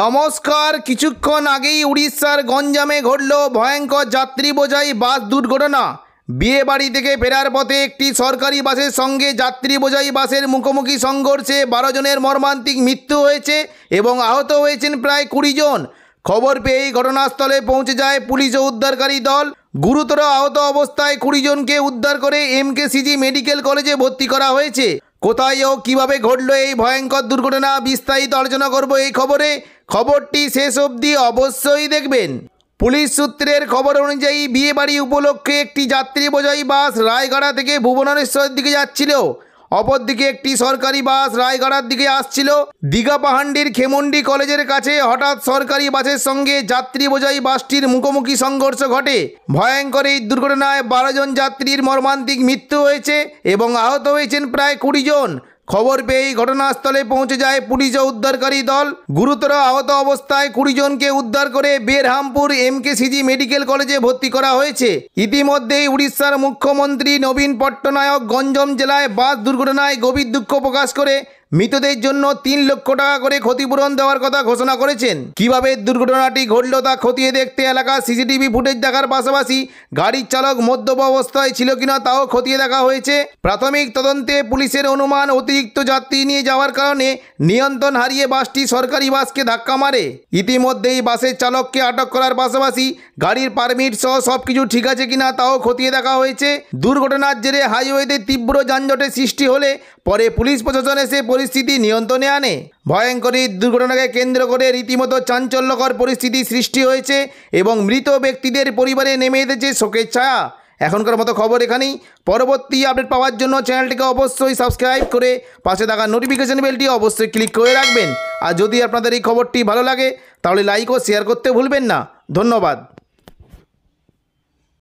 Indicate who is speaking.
Speaker 1: নমস্কার কিছুক্ষণ আগেই উড়িষ্যার গঞ্জামে ঘটল ভয়ঙ্কর যাত্রী বোঝাই বাস দুর্ঘটনা বিয়ে বাড়ি থেকে ফেরার পথে একটি সরকারি বাসের সঙ্গে যাত্রী বোঝাই বাসের মুখোমুখি সংঘর্ষে বারো জনের মর্মান্তিক মৃত্যু হয়েছে এবং আহত হয়েছেন প্রায় কুড়ি জন খবর এই ঘটনাস্থলে পৌঁছে যায় পুলিশ ও উদ্ধারকারী দল গুরুতর আহত অবস্থায় কুড়ি জনকে উদ্ধার করে সিজি মেডিকেল কলেজে ভর্তি করা হয়েছে কোথায় ও কীভাবে ঘটল এই ভয়ঙ্কর দুর্ঘটনা বিস্তারিত আলোচনা করব এই খবরে খবরটি শেষ অবধি অবশ্যই দেখবেন পুলিশ সূত্রের খবর অনুযায়ী বিয়েবাড়ি উপলক্ষে একটি যাত্রী বোঝাই বাস রায়গড়া থেকে ভুবনেশ্বরের দিকে যাচ্ছিল অপরদিকে একটি সরকারি বাস রায়গড়ার দিকে আসছিল দীঘা পাহান্ডির খেমন্ডি কলেজের কাছে হঠাৎ সরকারি বাসের সঙ্গে যাত্রী বোঝাই বাসটির মুখোমুখি সংঘর্ষ ঘটে ভয়ঙ্কর এই দুর্ঘটনায় বারো জন যাত্রীর মর্মান্তিক মৃত্যু হয়েছে এবং আহত হয়েছেন প্রায় কুড়ি জন খবর পেয়েই ঘটনাস্থলে পৌঁছে যায় পুলিশ ও উদ্ধারকারী দল গুরুতর আহত অবস্থায় কুড়ি জনকে উদ্ধার করে Berhampur M K C G medical কলেজে ভর্তি করা হয়েছে ইতিমধ্যেই উড়িষ্যার মুখ্যমন্ত্রী নবীন পট্টনায়ক গঞ্জম জেলায় বাস দুর্ঘটনায় গভীর দুঃখ প্রকাশ করে মৃতদের জন্য তিন লক্ষ টাকা করে ক্ষতিপূরণ দেওয়ার কথা ঘোষণা করেছেন কিভাবে দুর্ঘটনাটি ঘটল তা খতিয়ে দেখতে এলাকা সিসিটিভি ফুটেজ দেখার পাশাপাশি গাড়ির চালক মদ্যপ অবস্থায় ছিল কিনা তাও খতিয়ে দেখা হয়েছে প্রাথমিক তদন্তে পুলিশের অনুমান অতিরিক্ত যাত্রী নিয়ে যাওয়ার কারণে নিয়ন্ত্রণ হারিয়ে বাসটি সরকারি বাসকে ধাক্কা মারে ইতিমধ্যেই বাসের চালককে আটক করার পাশাপাশি গাড়ির পারমিট সহ সব কিছু ঠিক আছে কিনা তাও খতিয়ে দেখা হয়েছে দুর্ঘটনার জেরে হাইওয়েতে তীব্র যানজটের সৃষ্টি হলে পরে পুলিশ প্রশাসন এসে পরিস্থিতি নিয়ন্ত্রণে আনে ভয়ঙ্করী দুর্ঘটনাকে কেন্দ্র করে রীতিমতো চাঞ্চল্যকর পরিস্থিতি সৃষ্টি হয়েছে এবং মৃত ব্যক্তিদের পরিবারে নেমে এসেছে শোকের ছায়া এখনকার মতো খবর এখানেই পরবর্তী আপডেট পাওয়ার জন্য চ্যানেলটিকে অবশ্যই সাবস্ক্রাইব করে পাশে থাকা নোটিফিকেশান বেলটি অবশ্যই ক্লিক করে রাখবেন আর যদি আপনাদের এই খবরটি ভালো লাগে তাহলে লাইক ও শেয়ার করতে ভুলবেন না ধন্যবাদ